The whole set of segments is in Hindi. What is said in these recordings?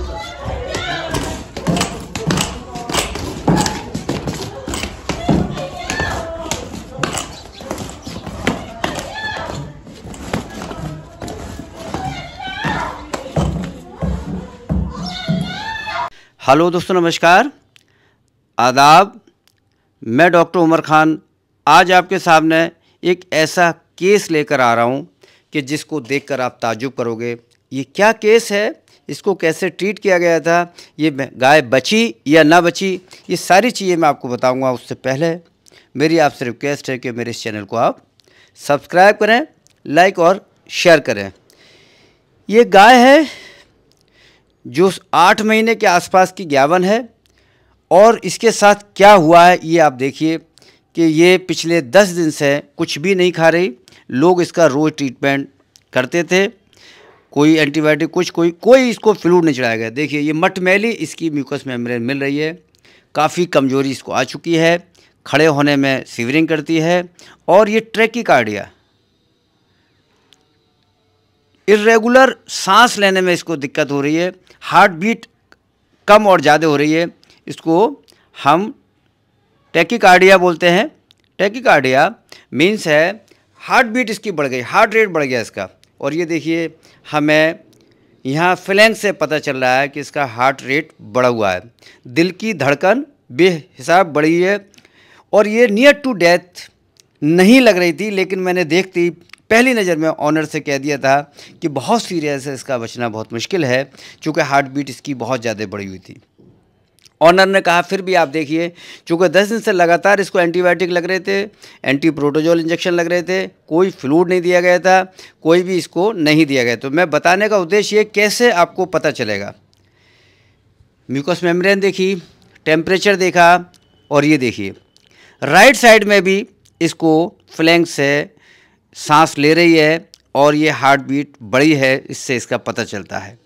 हेलो दोस्तों नमस्कार आदाब मैं डॉक्टर उमर खान आज आपके सामने एक ऐसा केस लेकर आ रहा हूं कि जिसको देखकर आप ताजुब करोगे ये क्या केस है इसको कैसे ट्रीट किया गया था ये गाय बची या ना बची ये सारी चीज़ें मैं आपको बताऊंगा उससे पहले मेरी आपसे रिक्वेस्ट है कि मेरे इस चैनल को आप सब्सक्राइब करें लाइक और शेयर करें ये गाय है जो आठ महीने के आसपास की ग्यावन है और इसके साथ क्या हुआ है ये आप देखिए कि ये पिछले दस दिन से कुछ भी नहीं खा रही लोग इसका रोज़ ट्रीटमेंट करते थे कोई एंटीबायोटिक कुछ कोई कोई इसको फ्लूड नहीं चढ़ाया गया देखिए ये मटमैली इसकी म्यूकस मेम्ब्रेन मिल रही है काफ़ी कमजोरी इसको आ चुकी है खड़े होने में सीवरिंग करती है और ये कार्डिया इरेगुलर सांस लेने में इसको दिक्कत हो रही है हार्ट बीट कम और ज़्यादा हो रही है इसको हम टेकिकार्डिया बोलते हैं टेकिकार्डिया मीन्स है हार्ट बीट इसकी बढ़ गई हार्ट रेट बढ़ गया इसका और ये देखिए हमें यहाँ फ्लैंग से पता चल रहा है कि इसका हार्ट रेट बढ़ा हुआ है दिल की धड़कन बेहिसाब बढ़ी है और ये नियर टू डेथ नहीं लग रही थी लेकिन मैंने देखती पहली नज़र में ऑनर से कह दिया था कि बहुत सीरियस है इसका बचना बहुत मुश्किल है क्योंकि हार्ट बीट इसकी बहुत ज़्यादा बढ़ी हुई थी ऑनर ने कहा फिर भी आप देखिए चूँकि दस दिन से लगातार इसको एंटीबायोटिक लग रहे थे एंटी प्रोटोजोल इंजेक्शन लग रहे थे कोई फ्लूड नहीं दिया गया था कोई भी इसको नहीं दिया गया तो मैं बताने का उद्देश्य ये कैसे आपको पता चलेगा म्यूकस मेम्ब्रेन देखी टेम्परेचर देखा और ये देखिए राइट साइड में भी इसको फ्लैंक्स है सांस ले रही है और ये हार्ट बीट बड़ी है इससे इसका पता चलता है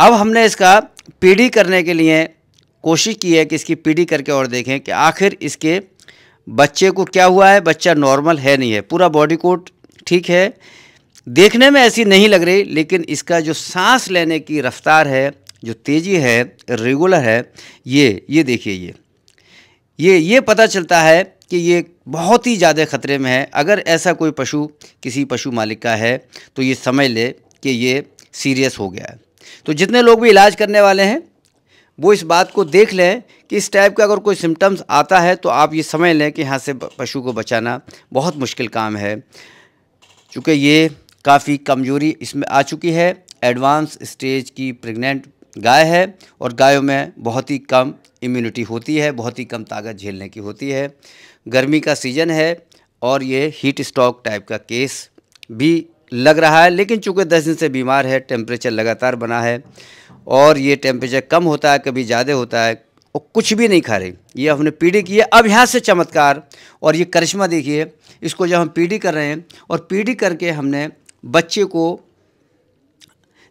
अब हमने इसका पीढ़ी करने के लिए कोशिश की है कि इसकी पीढ़ी करके और देखें कि आखिर इसके बच्चे को क्या हुआ है बच्चा नॉर्मल है नहीं है पूरा बॉडी कोट ठीक है देखने में ऐसी नहीं लग रही लेकिन इसका जो सांस लेने की रफ्तार है जो तेज़ी है रेगुलर है ये ये देखिए ये ये ये पता चलता है कि ये बहुत ही ज़्यादा ख़तरे में है अगर ऐसा कोई पशु किसी पशु मालिक का है तो ये समझ ले कि ये सीरियस हो गया है तो जितने लोग भी इलाज करने वाले हैं वो इस बात को देख लें कि इस टाइप का अगर कोई सिम्टम्स आता है तो आप ये समझ लें कि यहाँ से पशु को बचाना बहुत मुश्किल काम है चूँकि ये काफ़ी कमजोरी इसमें आ चुकी है एडवांस स्टेज की प्रेग्नेंट गाय है और गायों में बहुत ही कम इम्यूनिटी होती है बहुत ही कम ताकत झेलने की होती है गर्मी का सीज़न है और ये हीट स्टॉक टाइप का केस भी लग रहा है लेकिन चूँकि दस दिन से बीमार है टेम्परेचर लगातार बना है और ये टेम्परेचर कम होता है कभी ज़्यादा होता है और कुछ भी नहीं खा रहे ये हमने पीढ़ी की है अब यहाँ से चमत्कार और ये करिश्मा देखिए इसको जब हम पीढ़ी कर रहे हैं और पीढ़ी करके हमने बच्चे को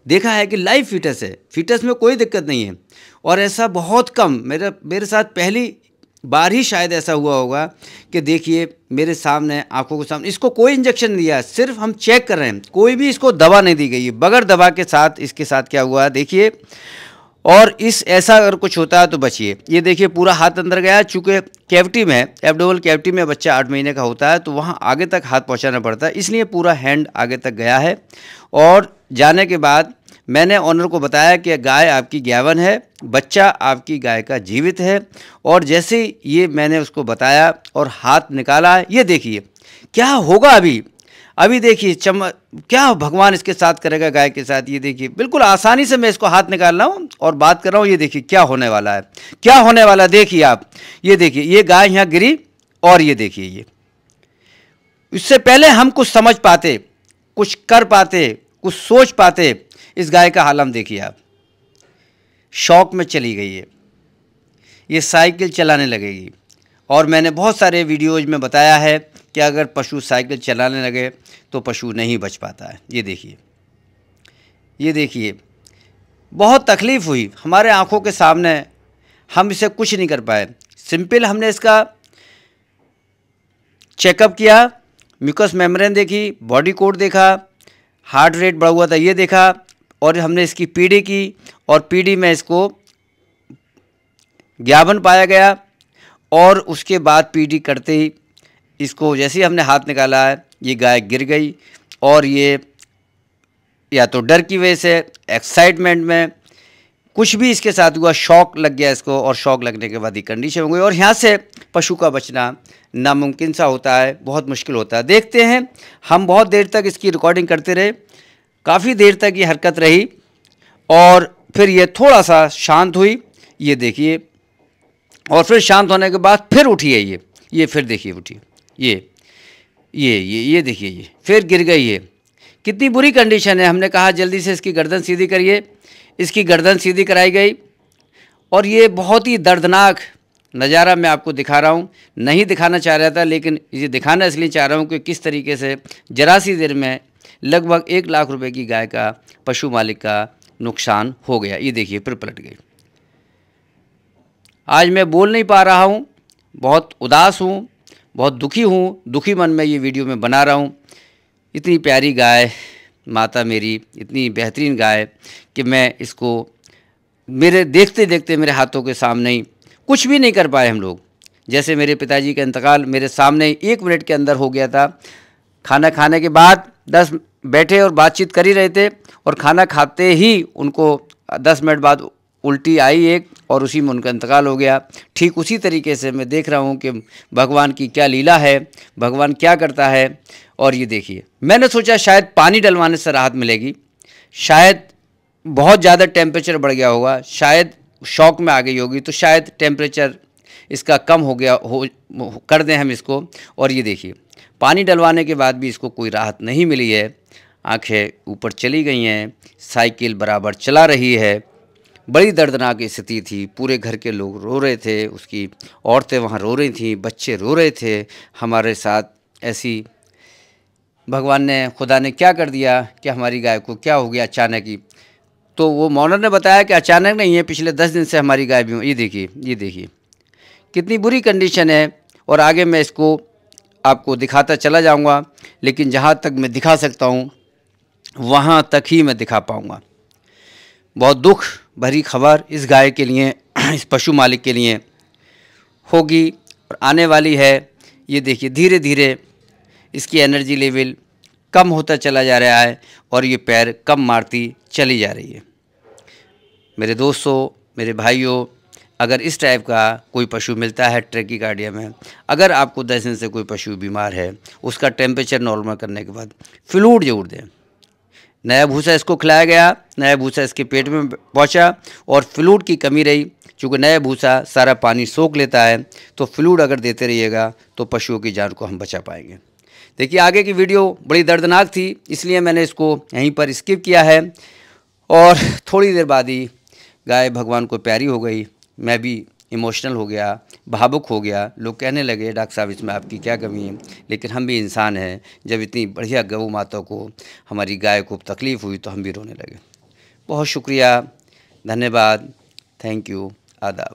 देखा है कि लाइव फिटस है फिटस में कोई दिक्कत नहीं है और ऐसा बहुत कम मेरा मेरे साथ पहली बार ही शायद ऐसा हुआ होगा कि देखिए मेरे सामने आंखों के सामने इसको कोई इंजेक्शन नहीं दिया सिर्फ हम चेक कर रहे हैं कोई भी इसको दवा नहीं दी गई है बगैर दवा के साथ इसके साथ क्या हुआ देखिए और इस ऐसा अगर कुछ होता है तो बचिए ये देखिए पूरा हाथ अंदर गया चूँकि कैविटी में एबडोबल कैविटी में बच्चा आठ महीने का होता है तो वहाँ आगे तक हाथ पहुँचाना पड़ता है इसलिए पूरा हैंड आगे तक गया है और जाने के बाद मैंने ऑनर को बताया कि गाय आपकी ग्यावन है बच्चा आपकी गाय का जीवित है और जैसे ये मैंने उसको बताया और हाथ निकाला ये देखिए क्या होगा अभी अभी देखिए चम क्या भगवान इसके साथ करेगा गाय के साथ ये देखिए बिल्कुल आसानी से मैं इसको हाथ निकाल रहा हूँ और बात कर रहा हूँ ये देखिए क्या होने वाला है क्या होने वाला देखिए आप ये देखिए ये गाय यहाँ गिरी और ये देखिए ये इससे पहले हम कुछ समझ पाते कुछ कर पाते कुछ सोच पाते इस गाय का हाल हम देखिए आप शौक में चली गई है ये साइकिल चलाने लगेगी और मैंने बहुत सारे वीडियोज में बताया है कि अगर पशु साइकिल चलाने लगे तो पशु नहीं बच पाता है ये देखिए ये देखिए बहुत तकलीफ़ हुई हमारे आँखों के सामने हम इसे कुछ नहीं कर पाए सिंपल हमने इसका चेकअप किया म्यूकस मेम्ब्रेन देखी बॉडी कोड देखा हार्ट रेट बढ़ा हुआ था ये देखा और हमने इसकी पीढ़ी की और पीढ़ी में इसको ज्ञापन पाया गया और उसके बाद पीढ़ी करते ही इसको जैसे ही हमने हाथ निकाला है ये गाय गिर गई और ये या तो डर की वजह से एक्साइटमेंट में कुछ भी इसके साथ हुआ शौक लग गया इसको और शौक लगने के बाद ये कंडीशन हो गई और यहाँ से पशु का बचना नामुमकिन सा होता है बहुत मुश्किल होता है देखते हैं हम बहुत देर तक इसकी रिकॉर्डिंग करते रहे काफ़ी देर तक ये हरकत रही और फिर ये थोड़ा सा शांत हुई ये देखिए और फिर शांत होने के बाद फिर उठी है ये ये फिर देखिए उठी ये ये ये ये देखिए ये फिर गिर गई है कितनी बुरी कंडीशन है हमने कहा जल्दी से इसकी गर्दन सीधी करिए इसकी गर्दन सीधी कराई गई और ये बहुत ही दर्दनाक नज़ारा मैं आपको दिखा रहा हूँ नहीं दिखाना चाह रहा था लेकिन ये दिखाना इसलिए चाह रहा हूँ कि किस तरीके से जरा सी देर में लगभग एक लाख रुपए की गाय का पशु मालिक का नुकसान हो गया ये देखिए फिर पलट गई आज मैं बोल नहीं पा रहा हूँ बहुत उदास हूँ बहुत दुखी हूँ दुखी मन में ये वीडियो में बना रहा हूँ इतनी प्यारी गाय माता मेरी इतनी बेहतरीन गाय कि मैं इसको मेरे देखते देखते मेरे हाथों के सामने ही कुछ भी नहीं कर पाए हम लोग जैसे मेरे पिताजी का इंतकाल मेरे सामने एक मिनट के अंदर हो गया था खाना खाने के बाद दस बैठे और बातचीत कर ही रहे थे और खाना खाते ही उनको दस मिनट बाद उल्टी आई एक और उसी में उनका इंतकाल हो गया ठीक उसी तरीके से मैं देख रहा हूँ कि भगवान की क्या लीला है भगवान क्या करता है और ये देखिए मैंने सोचा शायद पानी डलवाने से राहत मिलेगी शायद बहुत ज़्यादा टेम्परेचर बढ़ गया होगा शायद शॉक में आ गई होगी तो शायद टेम्परेचर इसका कम हो गया हो कर दें हम इसको और ये देखिए पानी डलवाने के बाद भी इसको कोई राहत नहीं मिली है आंखें ऊपर चली गई हैं साइकिल बराबर चला रही है बड़ी दर्दनाक स्थिति थी पूरे घर के लोग रो रहे थे उसकी औरतें वहाँ रो रही थीं बच्चे रो रहे थे हमारे साथ ऐसी भगवान ने खुदा ने क्या कर दिया कि हमारी गाय को क्या हो गया अचानक ही तो वो मॉनर ने बताया कि अचानक नहीं है पिछले दस दिन से हमारी गाय भी ये देखिए ये देखिए कितनी बुरी कंडीशन है और आगे मैं इसको आपको दिखाता चला जाऊंगा लेकिन जहाँ तक मैं दिखा सकता हूँ वहाँ तक ही मैं दिखा पाऊँगा बहुत दुख भरी खबर इस गाय के लिए इस पशु मालिक के लिए होगी और आने वाली है ये देखिए धीरे धीरे इसकी एनर्जी लेवल कम होता चला जा रहा है और ये पैर कम मारती चली जा रही है मेरे दोस्तों मेरे भाइयों अगर इस टाइप का कोई पशु मिलता है ट्रेकी कार्डिया में अगर आपको दस दिन से कोई पशु बीमार है उसका टेम्परेचर नॉर्मल करने के बाद फ्लूड जरूर दें नया भूसा इसको खिलाया गया नया भूसा इसके पेट में पहुंचा और फ्लूड की कमी रही चूँकि नया भूसा सारा पानी सोख लेता है तो फ्लूड अगर देते रहिएगा तो पशुओं की जान को हम बचा पाएंगे देखिए आगे की वीडियो बड़ी दर्दनाक थी इसलिए मैंने इसको यहीं पर स्किप किया है और थोड़ी देर बाद ही गाय भगवान को प्यारी हो गई मैं भी इमोशनल हो गया भावुक हो गया लोग कहने लगे डॉक्टर साहब इसमें आपकी क्या कमी है लेकिन हम भी इंसान हैं जब इतनी बढ़िया गऊ माता को हमारी गाय को तकलीफ़ हुई तो हम भी रोने लगे बहुत शुक्रिया धन्यवाद थैंक यू आदाब